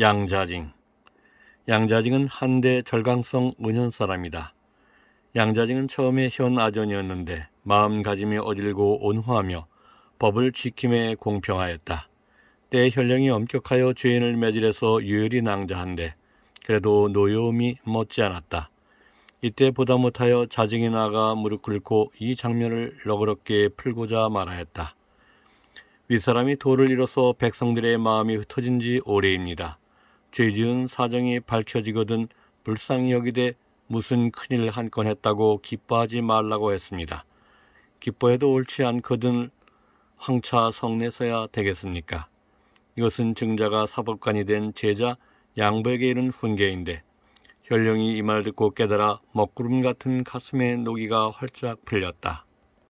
양자징 양자징은 한대 절강성 은현 사람이다. 양자징은 처음에 현 아전이었는데 마음가짐이 어질고 온화하며 법을 지킴에 공평하였다. 때 혈령이 엄격하여 죄인을 매질해서 유혈이 낭자한데 그래도 노여움이 멋지 않았다. 이때 보다 못하여 자징이 나가 무릎 꿇고 이 장면을 너그럽게 풀고자 말하였다. 윗사람이 도를 잃어서 백성들의 마음이 흩어진 지 오래입니다. 죄지은 사정이 밝혀지거든 불쌍히 여기되 무슨 큰일 한 건 했다고 기뻐하지 말라고 했습니다. 기뻐해도 옳지 않거든 황차 성내서야 되겠습니까? 이것은 증자가 사법관이 된 제자 양백에 이른 훈계인데 현령이 이 말 듣고 깨달아 먹구름 같은 가슴에 녹이가 활짝 풀렸다.